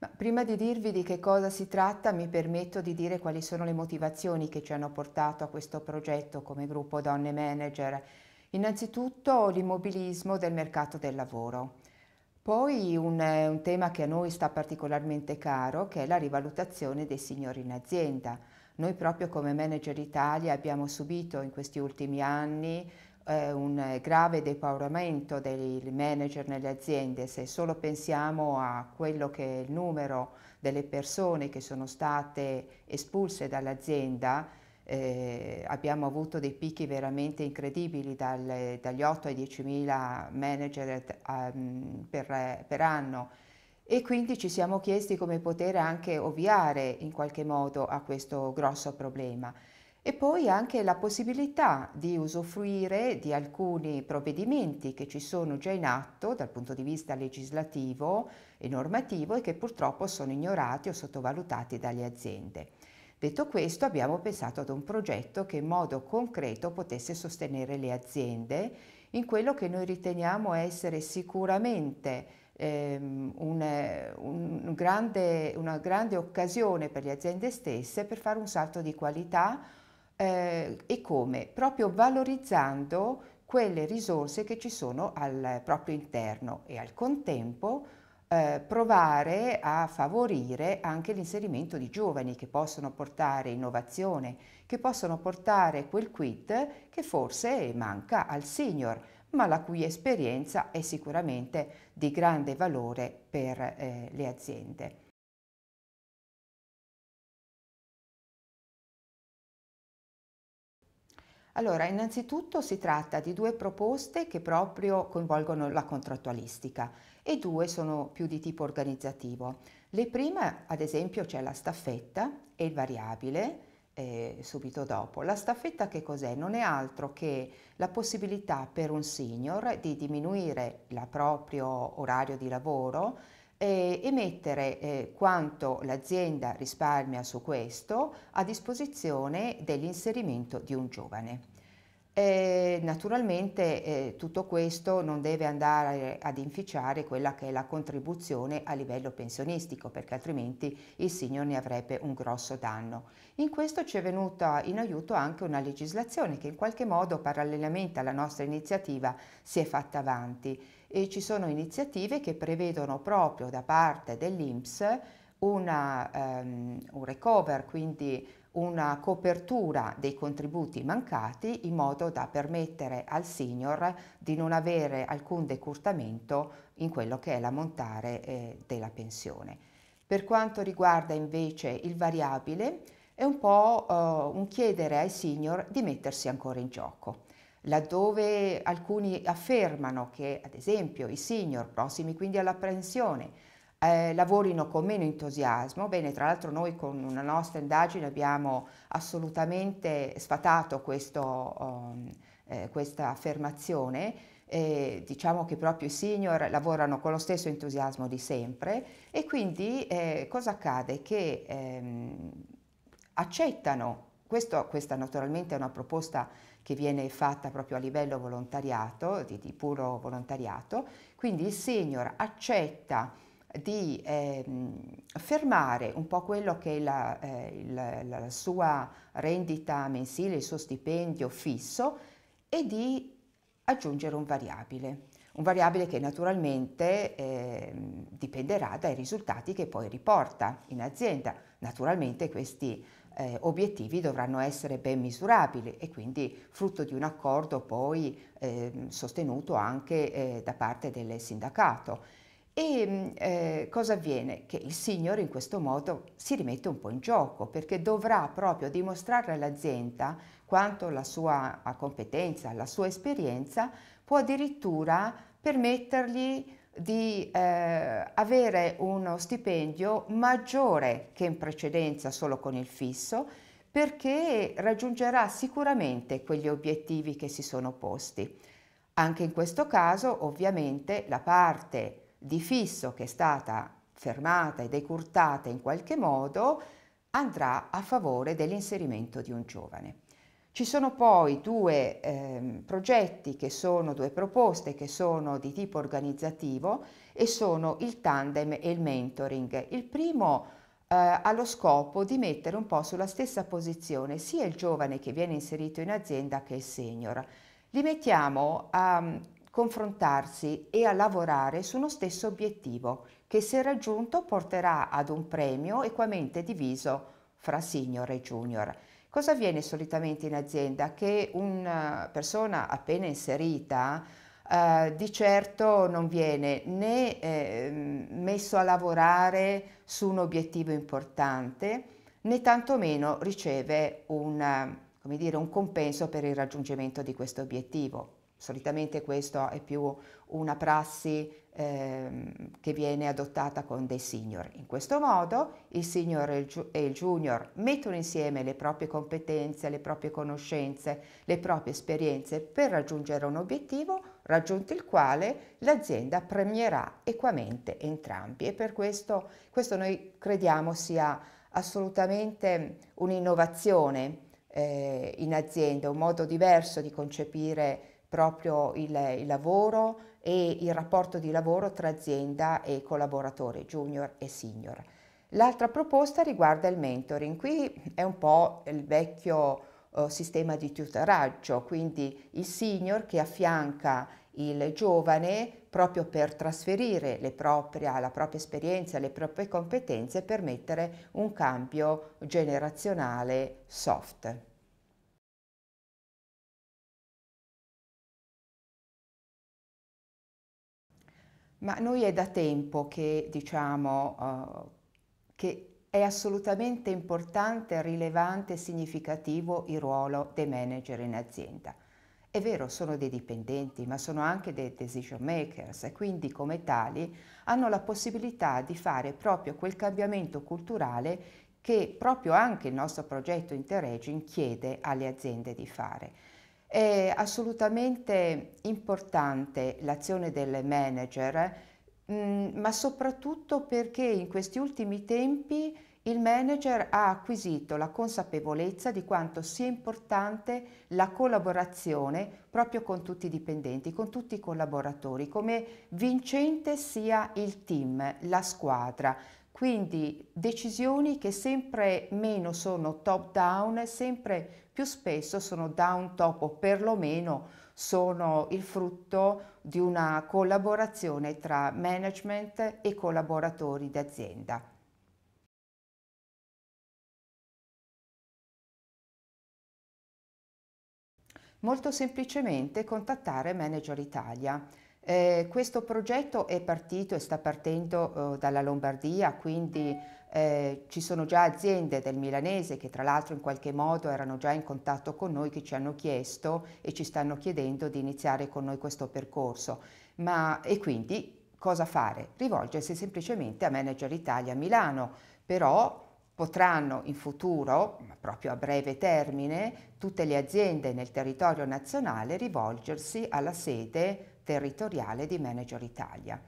Ma prima di dirvi di che cosa si tratta, mi permetto di dire quali sono le motivazioni che ci hanno portato a questo progetto come gruppo Donne Manager. Innanzitutto l'immobilismo del mercato del lavoro. Poi un, eh, un, tema che a noi sta particolarmente caro, che è la rivalutazione dei signori in azienda. Noi proprio come Manager Italia abbiamo subito in questi ultimi anni eh, un grave depauramento dei manager nelle aziende, se solo pensiamo a quello che è il numero delle persone che sono state espulse dall'azienda, eh, abbiamo avuto dei picchi veramente incredibili dal, dagli 8 ai 10 mila manager um, per, per anno e quindi ci siamo chiesti come poter anche ovviare in qualche modo a questo grosso problema e poi anche la possibilità di usufruire di alcuni provvedimenti che ci sono già in atto dal punto di vista legislativo e normativo e che purtroppo sono ignorati o sottovalutati dalle aziende. Detto questo abbiamo pensato ad un progetto che in modo concreto potesse sostenere le aziende in quello che noi riteniamo essere sicuramente Um, un, un grande, una grande occasione per le aziende stesse per fare un salto di qualità eh, e come? Proprio valorizzando quelle risorse che ci sono al proprio interno e al contempo eh, provare a favorire anche l'inserimento di giovani che possono portare innovazione, che possono portare quel quid che forse manca al senior, ma la cui esperienza è sicuramente di grande valore per eh, le aziende. Allora, innanzitutto si tratta di due proposte che proprio coinvolgono la contrattualistica e due sono più di tipo organizzativo. Le prime, ad esempio, c'è la staffetta e il variabile, eh, subito dopo. La staffetta che cos'è? Non è altro che la possibilità per un senior di diminuire il proprio orario di lavoro eh, e mettere eh, quanto l'azienda risparmia su questo a disposizione dell'inserimento di un giovane. Eh, naturalmente eh, tutto questo non deve andare ad inficiare quella che è la contribuzione a livello pensionistico perché altrimenti il signor ne avrebbe un grosso danno. In questo ci è venuta in aiuto anche una legislazione che in qualche modo parallelamente alla nostra iniziativa si è fatta avanti e ci sono iniziative che prevedono proprio da parte dell'INPS una, um, un recover, quindi una copertura dei contributi mancati in modo da permettere al senior di non avere alcun decurtamento in quello che è l'ammontare eh, della pensione. Per quanto riguarda invece il variabile, è un po' eh, un chiedere ai senior di mettersi ancora in gioco laddove alcuni affermano che ad esempio i senior prossimi quindi alla pensione eh, lavorino con meno entusiasmo. Bene, tra l'altro noi con una nostra indagine abbiamo assolutamente sfatato questo, um, eh, questa affermazione. Eh, diciamo che proprio i senior lavorano con lo stesso entusiasmo di sempre e quindi eh, cosa accade? Che ehm, accettano, questo, questa naturalmente è una proposta che viene fatta proprio a livello volontariato, di, di puro volontariato, quindi il senior accetta di eh, fermare un po' quello che è la, eh, la, la, sua rendita mensile, il suo stipendio fisso e di aggiungere un variabile, un variabile che naturalmente eh, dipenderà dai risultati che poi riporta in azienda. Naturalmente questi eh, obiettivi dovranno essere ben misurabili e quindi frutto di un accordo poi eh, sostenuto anche eh, da parte del sindacato. E mm, eh, cosa avviene? Che il signor in questo modo si rimette un po' in gioco perché dovrà proprio dimostrare all'azienda quanto la sua competenza, la sua esperienza può addirittura permettergli di eh, avere uno stipendio maggiore che in precedenza solo con il fisso perché raggiungerà sicuramente quegli obiettivi che si sono posti. Anche in questo caso ovviamente la parte di fisso che è stata fermata e decurtata in qualche modo andrà a favore dell'inserimento di un giovane. Ci sono poi due eh, progetti che sono, due proposte che sono di tipo organizzativo e sono il tandem e il mentoring. Il primo eh, ha lo scopo di mettere un po' sulla stessa posizione sia il giovane che viene inserito in azienda che il senior. Li mettiamo a ehm, confrontarsi e a lavorare su uno stesso obiettivo che se raggiunto porterà ad un premio equamente diviso fra senior e junior. Cosa avviene solitamente in azienda? Che una eh, persona appena inserita eh, di certo non viene né eh, messo a lavorare su un obiettivo importante né tantomeno riceve un, dire, un compenso per il raggiungimento di questo obiettivo. Solitamente questo è più una prassi eh, che viene adottata con dei senior. In questo modo il senior e il, e il junior mettono insieme le proprie competenze, le proprie conoscenze, le proprie esperienze per raggiungere un obiettivo raggiunto il quale l'azienda premierà equamente entrambi e per questo, questo noi crediamo sia assolutamente un'innovazione eh, in azienda, un modo diverso di concepire proprio il, il, lavoro e il rapporto di lavoro tra azienda e collaboratore junior e senior. L'altra proposta riguarda il mentoring. Qui è un po' il vecchio eh, sistema di tutoraggio, quindi il senior che affianca il giovane proprio per trasferire propria, la propria esperienza, le proprie competenze e permettere un cambio generazionale soft. Ma noi è da tempo che diciamo eh, che è assolutamente importante, rilevante e significativo il ruolo dei manager in azienda. È vero, sono dei dipendenti, ma sono anche dei decision makers e quindi come tali hanno la possibilità di fare proprio quel cambiamento culturale che proprio anche il nostro progetto Interaging chiede alle aziende di fare. È assolutamente importante l'azione del manager, mm, ma soprattutto perché in questi ultimi tempi il manager ha acquisito la consapevolezza di quanto sia importante la collaborazione proprio con tutti i dipendenti, con tutti i collaboratori, come vincente sia il team, la squadra. Quindi decisioni che sempre meno sono top down, sempre più spesso sono down top o perlomeno sono il frutto di una collaborazione tra management e collaboratori d'azienda. Molto semplicemente contattare Manager Italia. Eh, questo progetto è partito e sta partendo eh, dalla Lombardia, quindi eh, ci sono già aziende del milanese che tra l'altro in qualche modo erano già in contatto con noi che ci hanno chiesto e ci stanno chiedendo di iniziare con noi questo percorso. Ma, e quindi cosa fare? Rivolgersi semplicemente a Manager Italia Milano, però potranno in futuro, ma proprio a breve termine, tutte le aziende nel territorio nazionale rivolgersi alla sede territoriale di Manager Italia.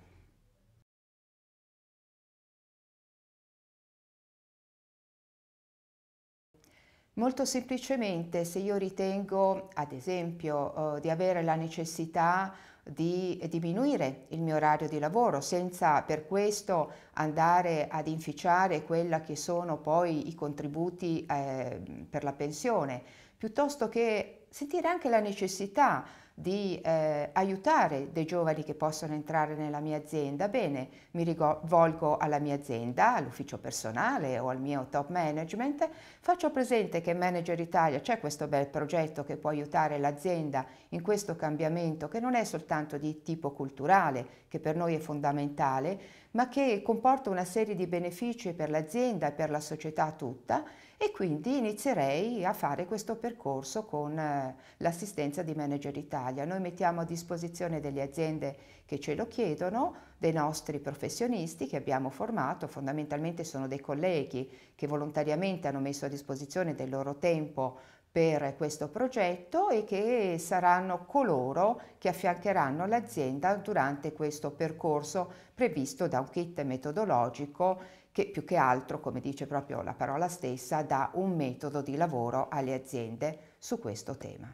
Molto semplicemente se io ritengo, ad esempio, eh, di avere la necessità di diminuire il mio orario di lavoro senza per questo andare ad inficiare quella che sono poi i contributi eh, per la pensione, piuttosto che sentire anche la necessità di eh, aiutare dei giovani che possono entrare nella mia azienda, bene, mi rivolgo alla mia azienda, all'ufficio personale o al mio top management, faccio presente che Manager Italia c'è questo bel progetto che può aiutare l'azienda in questo cambiamento che non è soltanto di tipo culturale, che per noi è fondamentale, ma che comporta una serie di benefici per l'azienda e per la società tutta e quindi inizierei a fare questo percorso con eh, l'assistenza di Manager Italia. Noi mettiamo a disposizione delle aziende che ce lo chiedono, dei nostri professionisti che abbiamo formato, fondamentalmente sono dei colleghi che volontariamente hanno messo a disposizione del loro tempo per questo progetto e che saranno coloro che affiancheranno l'azienda durante questo percorso previsto da un kit metodologico che più che altro, come dice proprio la parola stessa, dà un metodo di lavoro alle aziende su questo tema.